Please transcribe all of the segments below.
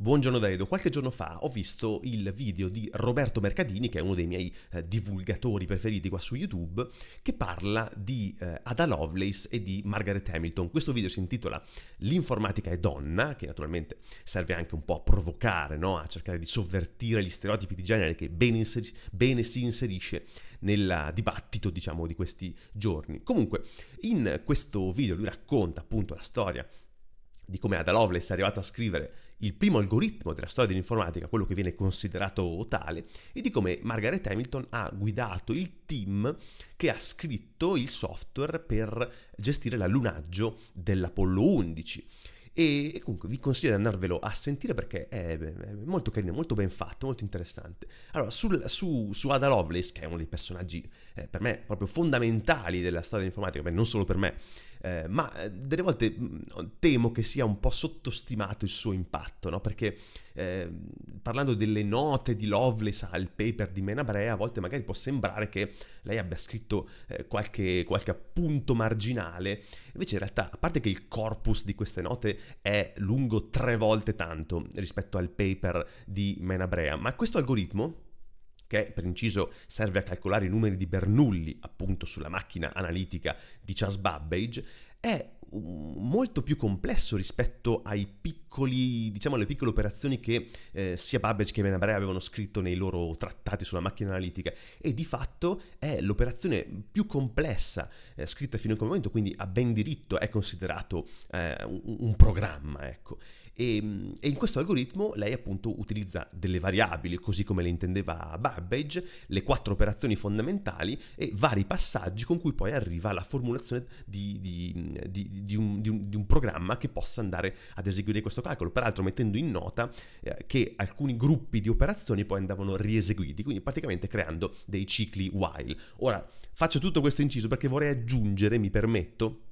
Buongiorno Daedo, qualche giorno fa ho visto il video di Roberto Mercadini, che è uno dei miei eh, divulgatori preferiti qua su YouTube, che parla di eh, Ada Lovelace e di Margaret Hamilton. Questo video si intitola L'informatica è donna, che naturalmente serve anche un po' a provocare, no? a cercare di sovvertire gli stereotipi di genere che bene, inseris- bene si inserisce nel dibattito, diciamo, di questi giorni. Comunque, in questo video lui racconta appunto la storia di come Ada Lovelace è arrivata a scrivere il primo algoritmo della storia dell'informatica, quello che viene considerato tale, e di come Margaret Hamilton ha guidato il team che ha scritto il software per gestire l'allunaggio dell'Apollo 11. E comunque vi consiglio di andarvelo a sentire perché è, molto carino, molto ben fatto, molto interessante. Allora, sul, su, su Ada Lovelace, che è uno dei personaggi eh, per me proprio fondamentali della storia dell'informatica, beh, non solo per me, eh, ma eh, delle volte mm, temo che sia un po' sottostimato il suo impatto, no? perché eh, parlando delle note di Lovelace al paper di Menabrea, a volte magari può sembrare che lei abbia scritto eh, qualche, qualche appunto marginale, invece in realtà, a parte che il corpus di queste note è lungo tre volte tanto rispetto al paper di Menabrea, ma questo algoritmo che per inciso serve a calcolare i numeri di Bernoulli, appunto sulla macchina analitica di Charles Babbage, è mm, molto più complesso rispetto ai piccoli, diciamo, alle piccole operazioni che eh, sia Babbage che Menabrea avevano scritto nei loro trattati sulla macchina analitica e di fatto è l'operazione più complessa eh, scritta fino a quel momento, quindi a ben diritto è considerato eh, un, un, programma, ecco. E, ehm, e, in questo algoritmo lei appunto utilizza delle variabili, così come le intendeva Babbage, le quattro operazioni fondamentali e vari passaggi con cui poi arriva alla formulazione di, di, di, di un, un, un, programma che possa andare ad eseguire questo calcolo, peraltro mettendo in nota eh, che alcuni gruppi di operazioni poi andavano rieseguiti, quindi praticamente creando dei cicli while. Ora, faccio tutto questo inciso perché vorrei aggiungere, mi permetto,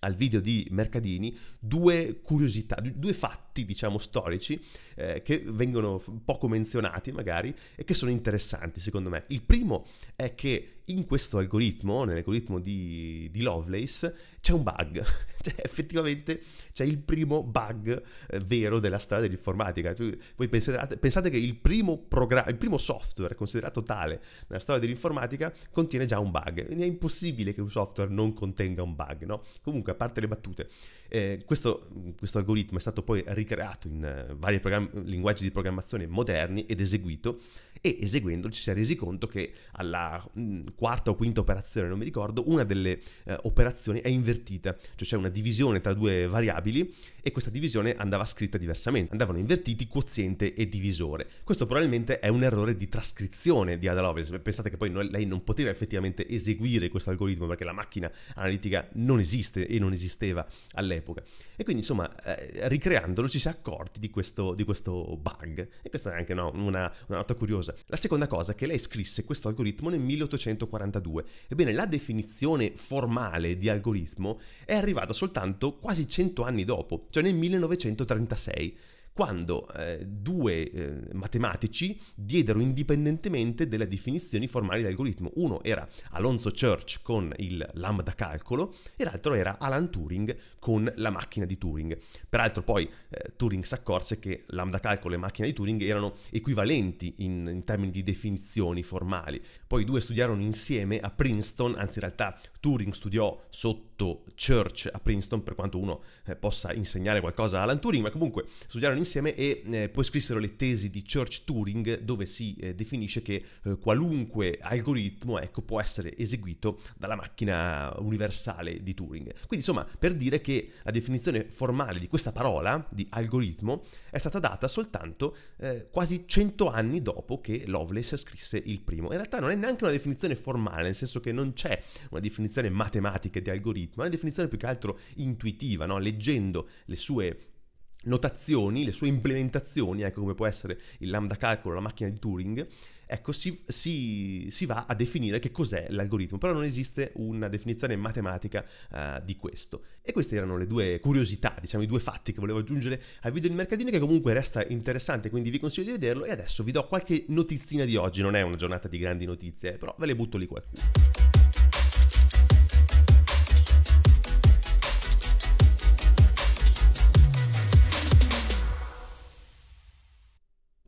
al video di Mercadini due curiosità, due fatti diciamo storici eh, che vengono poco menzionati magari e che sono interessanti secondo me. Il primo è che in questo algoritmo, nell'algoritmo di, di Lovelace, c'è un bug. cioè, effettivamente c'è il primo bug eh, vero della storia dell'informatica. Cioè, voi pensate, pensate, che il primo, programma, il primo software considerato tale nella storia dell'informatica contiene già un bug. Quindi è impossibile che un software non contenga un bug, no? Comunque, a parte le battute, eh, questo, questo, algoritmo è stato poi ricreato in eh, vari linguaggi di programmazione moderni ed eseguito e eseguendo ci si è resi conto che alla mm, quarta o quinta operazione, non mi ricordo, una delle eh, operazioni è invertita, cioè c'è una divisione tra due variabili e questa divisione andava scritta diversamente, andavano invertiti quoziente e divisore. Questo probabilmente è un errore di trascrizione di Ada Lovelace, pensate che poi noi, lei non poteva effettivamente eseguire questo algoritmo perché la macchina analitica non esiste e non esisteva all'epoca. E quindi insomma, eh, ricreandolo ci si è accorti di questo, di questo bug e questa è anche no, una, una nota curiosa. La seconda cosa è che lei scrisse questo algoritmo nel 1842. Ebbene, la definizione formale di algoritmo è arrivata soltanto quasi 100 anni dopo, cioè nel 1936, quando eh, due eh, matematici diedero indipendentemente delle definizioni formali di algoritmo. Uno era Alonso Church con il lambda calcolo e l'altro era Alan Turing con la macchina di Turing. Peraltro poi eh, Turing si accorse che lambda calcolo e macchina di Turing erano equivalenti in, in termini di definizioni formali. Poi i due studiarono insieme a Princeton, anzi in realtà Turing studiò sotto sotto Church a Princeton, per quanto uno eh, possa insegnare qualcosa a Alan Turing, ma comunque studiarono insieme e eh, poi scrissero le tesi di Church-Turing dove si eh, definisce che eh, qualunque algoritmo ecco, può essere eseguito dalla macchina universale di Turing. Quindi insomma, per dire che la definizione formale di questa parola, di algoritmo, è stata data soltanto eh, quasi 100 anni dopo che Lovelace scrisse il primo. In realtà non è neanche una definizione formale, nel senso che non c'è una definizione matematica di algoritmo, algoritmo, è una definizione più che altro intuitiva, no? leggendo le sue notazioni, le sue implementazioni, ecco come può essere il lambda calcolo, la macchina di Turing, ecco si, si, si va a definire che cos'è l'algoritmo, però non esiste una definizione matematica uh, di questo. E queste erano le due curiosità, diciamo i due fatti che volevo aggiungere al video di mercatino che comunque resta interessante, quindi vi consiglio di vederlo e adesso vi do qualche notizina di oggi, non è una giornata di grandi notizie, però ve le butto lì qualcuno.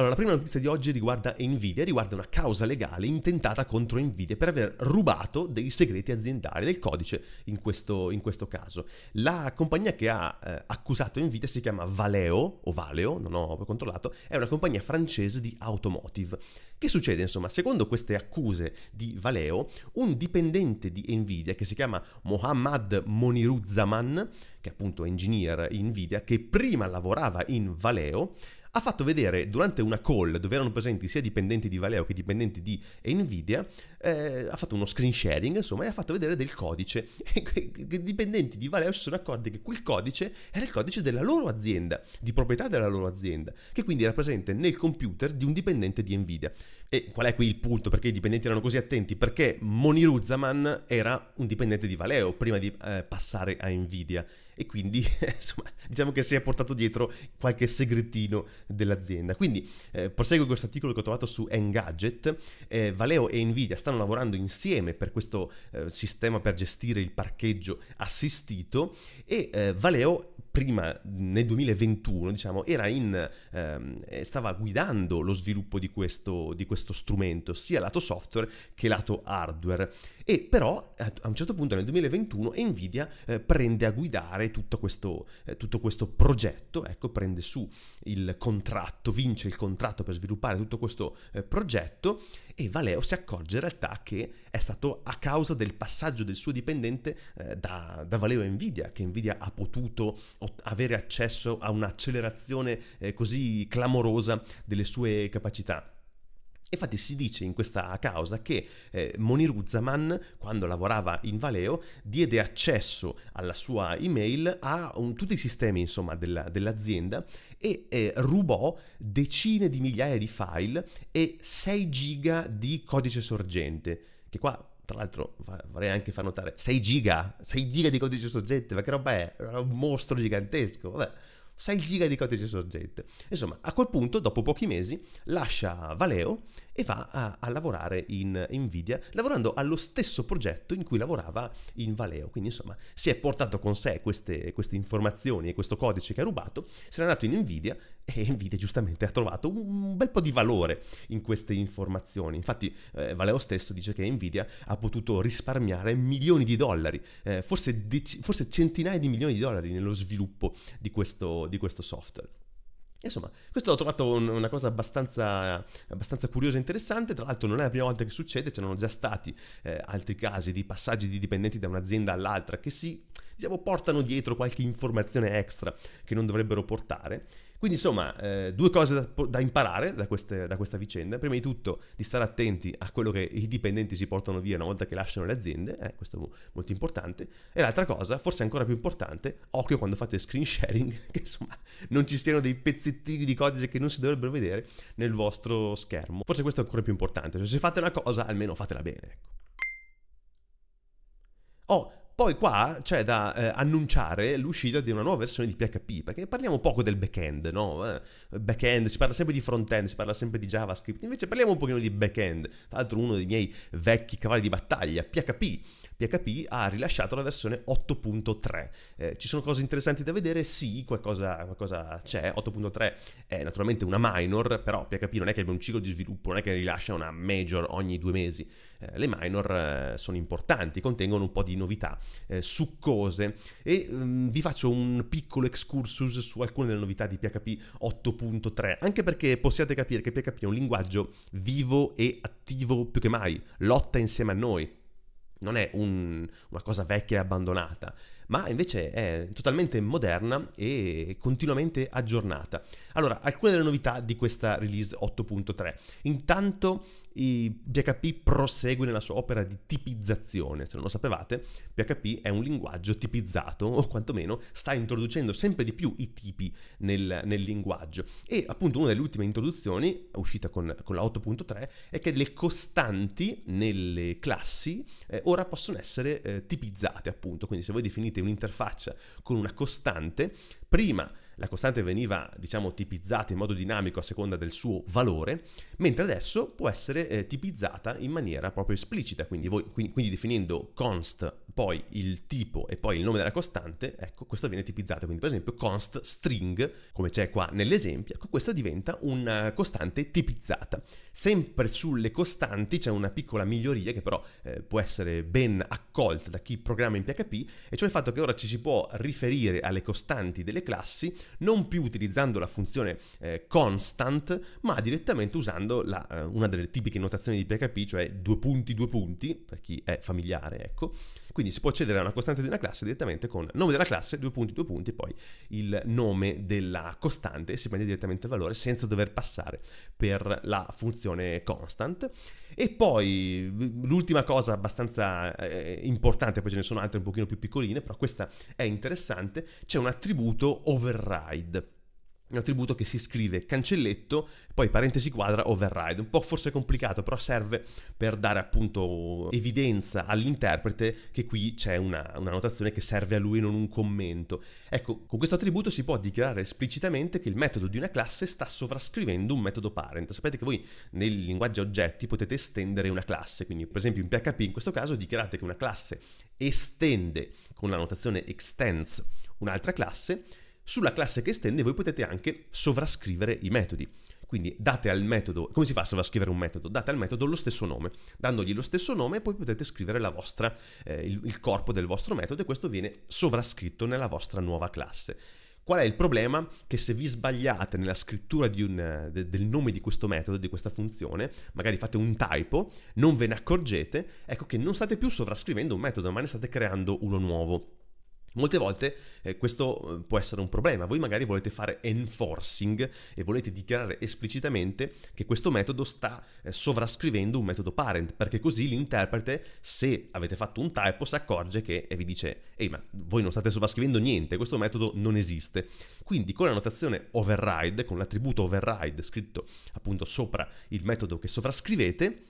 Allora, la prima notizia di oggi riguarda Nvidia, riguarda una causa legale intentata contro Nvidia per aver rubato dei segreti aziendali, del codice in questo, in questo caso. La compagnia che ha eh, accusato Nvidia si chiama Valeo, o Valeo, non ho controllato, è una compagnia francese di automotive. Che succede insomma? Secondo queste accuse di Valeo, un dipendente di Nvidia che si chiama Mohammad Moniruzzaman, che è appunto engineer Nvidia, che prima lavorava in Valeo, ha fatto vedere durante una call dove erano presenti sia dipendenti di Valeo che dipendenti di Nvidia, eh, ha fatto uno screen sharing, insomma, e ha fatto vedere del codice. I dipendenti di Valeo si sono accorti che quel codice era il codice della loro azienda, di proprietà della loro azienda, che quindi era presente nel computer di un dipendente di Nvidia. E qual è qui il punto? Perché i dipendenti erano così attenti? Perché Moniruzzaman era un dipendente di Valeo prima di eh, passare a Nvidia e quindi insomma, diciamo che si è portato dietro qualche segretino dell'azienda. Quindi eh, proseguo questo articolo che ho trovato su Engadget, eh, Valeo e Nvidia stanno lavorando insieme per questo eh, sistema per gestire il parcheggio assistito e eh, Valeo prima nel 2021 diciamo, in, ehm, stava guidando lo sviluppo di questo, di questo, strumento sia lato software che lato hardware e però a un certo punto nel 2021 Nvidia eh, prende a guidare tutto questo, eh, tutto questo progetto ecco, prende su il contratto vince il contratto per sviluppare tutto questo eh, progetto e Valeo si accorge in realtà che è stato a causa del passaggio del suo dipendente eh, da, da, Valeo a Nvidia, che Nvidia ha potuto avere accesso a un'accelerazione eh, così clamorosa delle sue capacità. Infatti si dice in questa causa che eh, Moniruzzaman, quando lavorava in Valeo, diede accesso alla sua email a un, tutti i sistemi insomma, della, dell'azienda e eh, rubò decine di migliaia di file e 6 giga di codice sorgente, che qua tra l'altro vorrei anche far notare 6 giga, 6 giga di codice sorgente, ma che roba è? Era un mostro gigantesco, vabbè 6 giga di codice sorgente. Insomma, a quel punto, dopo pochi mesi, lascia Valeo e va a, a lavorare in Nvidia, lavorando allo stesso progetto in cui lavorava in Valeo. Quindi, insomma, si è portato con sé queste, queste informazioni e questo codice che ha rubato, se n'è andato in Nvidia E Nvidia giustamente ha trovato un bel po' di valore in queste informazioni. Infatti eh, Valeo stesso dice che Nvidia ha potuto risparmiare milioni di dollari, eh, forse, dec- forse, centinaia di milioni di dollari nello sviluppo di questo, di questo software. Insomma, questo l'ho trovato una cosa abbastanza, abbastanza, curiosa e interessante, tra l'altro non è la prima volta che succede, c'erano già stati eh, altri casi di passaggi di dipendenti da un'azienda all'altra che si, diciamo, portano dietro qualche informazione extra che non dovrebbero portare quindi insomma, eh, due cose da, da imparare da, queste, da, questa vicenda. Prima di tutto di stare attenti a quello che i dipendenti si portano via una volta che lasciano le aziende, eh, questo è molto importante. E l'altra cosa, forse ancora più importante, occhio quando fate screen sharing, che insomma non ci siano dei pezzettini di codice che non si dovrebbero vedere nel vostro schermo. Forse questo è ancora più importante, cioè se fate una cosa almeno fatela bene. Ecco. Oh, poi qua c'è da eh, annunciare l'uscita di una nuova versione di PHP, perché parliamo poco del backend, no? Eh, backend, si parla sempre di frontend, si parla sempre di JavaScript, invece parliamo un pochino di backend. Tra l'altro uno dei miei vecchi cavalli di battaglia, PHP PHP ha rilasciato la versione 8.3. Eh, ci sono cose interessanti da vedere? Sì, qualcosa, qualcosa c'è. 8.3 è naturalmente una minor, però PHP non è che abbia un ciclo di sviluppo, non è che rilascia una major ogni due mesi. Eh, le minor eh, sono importanti, contengono un po' di novità eh, succose. E mh, mm, vi faccio un piccolo excursus su alcune delle novità di PHP 8.3, anche perché possiate capire che PHP è un linguaggio vivo e attivo più che mai, lotta insieme a noi non è un, una cosa vecchia e abbandonata, ma invece è totalmente moderna e continuamente aggiornata. Allora, alcune delle novità di questa release 8.3. Intanto i PHP prosegue nella sua opera di tipizzazione. Se non lo sapevate, PHP è un linguaggio tipizzato, o quantomeno sta introducendo sempre di più i tipi nel, nel linguaggio. E appunto una delle ultime introduzioni, uscita con, con la 8.3, è che le costanti nelle classi eh, ora possono essere eh, tipizzate, appunto. Quindi se voi definite un'interfaccia con una costante, prima la costante veniva diciamo tipizzata in modo dinamico a seconda del suo valore, mentre adesso può essere eh, tipizzata in maniera proprio esplicita, quindi, voi, quindi, quindi definendo const poi il tipo e poi il nome della costante, ecco, questo viene tipizzato. Quindi, per esempio, const string, come c'è qua nell'esempio, ecco, questa diventa una costante tipizzata. Sempre sulle costanti c'è una piccola miglioria che però eh, può essere ben accolta da chi programma in PHP, e cioè il fatto che ora ci si può riferire alle costanti delle classi non più utilizzando la funzione eh, constant, ma direttamente usando la, eh, una delle tipiche notazioni di PHP, cioè due punti, due punti, per chi è familiare, ecco, quindi si può accedere a una costante di una classe direttamente con nome della classe, due punti, due punti, poi il nome della costante e si prende direttamente il valore senza dover passare per la funzione constant. E poi l'ultima cosa abbastanza eh, importante, poi ce ne sono altre un pochino più piccoline, però questa è interessante, c'è un attributo override un attributo che si scrive cancelletto, poi parentesi quadra override. Un po' forse complicato, però serve per dare appunto evidenza all'interprete che qui c'è una, una notazione che serve a lui, non un commento. Ecco, con questo attributo si può dichiarare esplicitamente che il metodo di una classe sta sovrascrivendo un metodo parent. Sapete che voi nel linguaggio oggetti potete estendere una classe, quindi per esempio in PHP in questo caso dichiarate che una classe estende con la notazione extends un'altra classe sulla classe che estende voi potete anche sovrascrivere i metodi. Quindi date al metodo, come si fa a sovrascrivere un metodo? Date al metodo lo stesso nome, dandogli lo stesso nome poi potete scrivere vostra, eh, il, il corpo del vostro metodo e questo viene sovrascritto nella vostra nuova classe. Qual è il problema? Che se vi sbagliate nella scrittura un, de, del nome di questo metodo, di questa funzione, magari fate un typo, non ve ne accorgete, ecco che non state più sovrascrivendo un metodo, ma ne state creando uno nuovo. Molte volte eh, questo eh, può essere un problema, voi magari volete fare enforcing e volete dichiarare esplicitamente che questo metodo sta eh, sovrascrivendo un metodo parent, perché così l'interprete, se avete fatto un typo, si accorge che e vi dice ehi ma voi non state sovrascrivendo niente, questo metodo non esiste. Quindi con la notazione override, con l'attributo override scritto appunto sopra il metodo che sovrascrivete,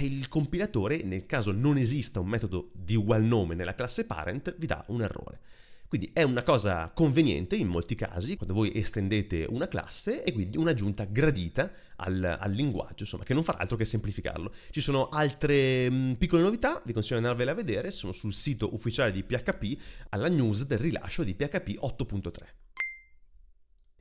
il compilatore, nel caso non esista un metodo di ugual nome nella classe parent, vi dà un errore. Quindi è una cosa conveniente in molti casi, quando voi estendete una classe e quindi un'aggiunta gradita al, al linguaggio, insomma, che non farà altro che semplificarlo. Ci sono altre mh, mm, piccole novità, vi consiglio di andarvele a vedere, sono sul sito ufficiale di PHP alla news del rilascio di PHP 8.3.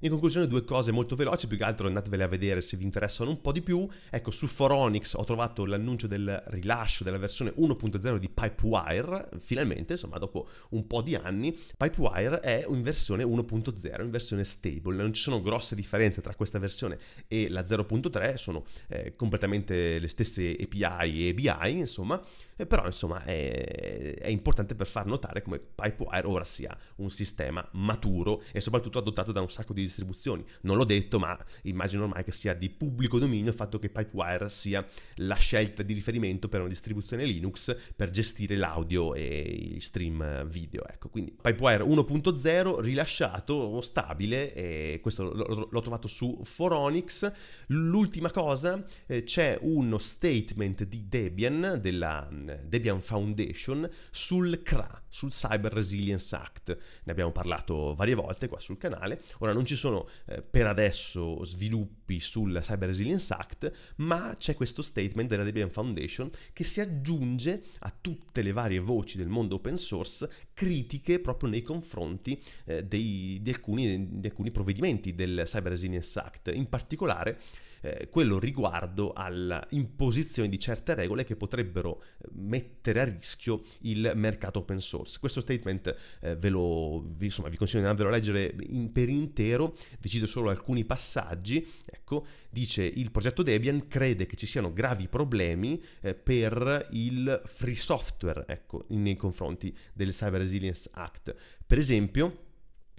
In conclusione due cose molto veloci, più che altro andatevele a vedere se vi interessano un po' di più. Ecco, su Foronix ho trovato l'annuncio del rilascio della versione 1.0 di Pipewire, finalmente, insomma, dopo un po' di anni, Pipewire è in versione 1.0, in versione stable. Non ci sono grosse differenze tra questa versione e la 0.3, sono eh, completamente le stesse API e ABI, insomma, eh, però insomma è, è, importante per far notare come Pipewire ora sia un sistema maturo e soprattutto adottato da un sacco di distribuzioni. Non l'ho detto, ma immagino ormai che sia di pubblico dominio il fatto che Pipewire sia la scelta di riferimento per una distribuzione Linux per gestire l'audio e il stream video. Ecco, quindi Pipewire 1.0 rilasciato, stabile, e questo l'ho, l'ho trovato su Foronix. L'ultima cosa, eh, c'è uno statement di Debian della Debian Foundation sul CRA, sul Cyber Resilience Act. Ne abbiamo parlato varie volte qua sul canale. Ora non ci sono eh, per adesso sviluppi sul Cyber Resilience Act, ma c'è questo statement della Debian Foundation che si aggiunge a tutte le varie voci del mondo open source critiche proprio nei confronti eh, dei, di, alcuni, di alcuni provvedimenti del Cyber Resilience Act. In particolare eh, quello riguardo all'imposizione di certe regole che potrebbero eh, mettere a rischio il mercato open source. Questo statement eh, ve lo, insomma, vi consiglio di andarvelo a leggere in, per intero, vi cito solo alcuni passaggi. Ecco, dice il progetto Debian crede che ci siano gravi problemi eh, per il free software, ecco, nei confronti del Cyber Resilience Act. Per esempio,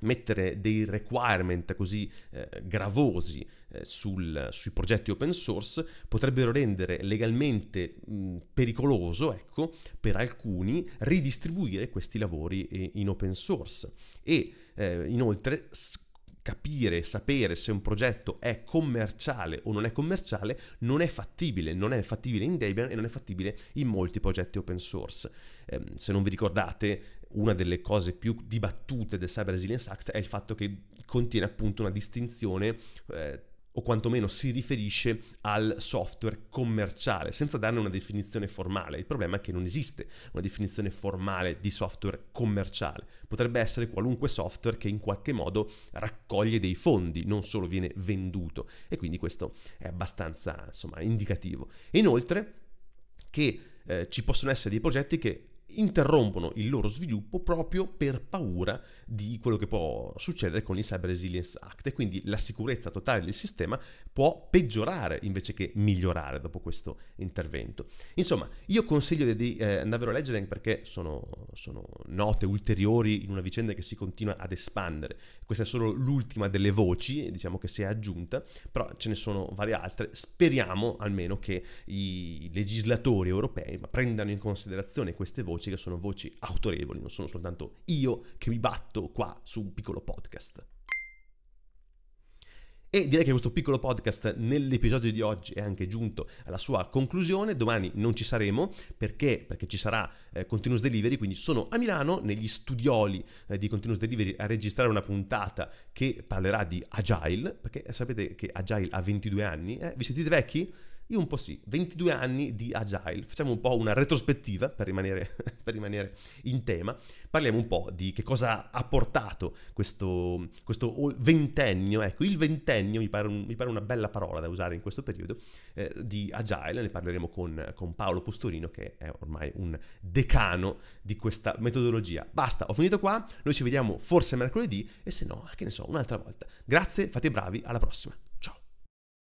mettere dei requirement così eh, gravosi eh, sul, sui progetti open source potrebbero rendere legalmente mh, mm, pericoloso, ecco, per alcuni ridistribuire questi lavori eh, in open source e eh, inoltre capire, sapere se un progetto è commerciale o non è commerciale non è fattibile, non è fattibile in Debian e non è fattibile in molti progetti open source ehm, se non vi ricordate, una delle cose più dibattute del Cyber Resilience Act è il fatto che contiene appunto una distinzione eh, o quantomeno si riferisce al software commerciale, senza darne una definizione formale. Il problema è che non esiste una definizione formale di software commerciale. Potrebbe essere qualunque software che in qualche modo raccoglie dei fondi, non solo viene venduto. E quindi questo è abbastanza, insomma, indicativo. Inoltre, che eh, ci possono essere dei progetti che interrompono il loro sviluppo proprio per paura di quello che può succedere con il Cyber Resilience Act e quindi la sicurezza totale del sistema può peggiorare invece che migliorare dopo questo intervento. Insomma, io consiglio di eh, andarvelo a leggere perché sono, sono note ulteriori in una vicenda che si continua ad espandere. Questa è solo l'ultima delle voci, diciamo che si è aggiunta, però ce ne sono varie altre. Speriamo almeno che i legislatori europei prendano in considerazione queste voci voci che sono voci autorevoli, non sono soltanto io che mi batto qua su un piccolo podcast. E direi che questo piccolo podcast nell'episodio di oggi è anche giunto alla sua conclusione. Domani non ci saremo perché, perché ci sarà eh, Continuous Delivery, quindi sono a Milano negli studioli eh, di Continuous Delivery a registrare una puntata che parlerà di Agile, perché sapete che Agile ha 22 anni, eh? vi sentite vecchi? Io un po' sì, 22 anni di Agile, facciamo un po' una retrospettiva per rimanere, per rimanere in tema, parliamo un po' di che cosa ha portato questo, questo ventennio, ecco il ventennio mi pare, un, mi pare, una bella parola da usare in questo periodo, eh, di Agile, ne parleremo con, con Paolo Postorino che è ormai un decano di questa metodologia. Basta, ho finito qua, noi ci vediamo forse mercoledì e se no, che ne so, un'altra volta. Grazie, fate i bravi, alla prossima.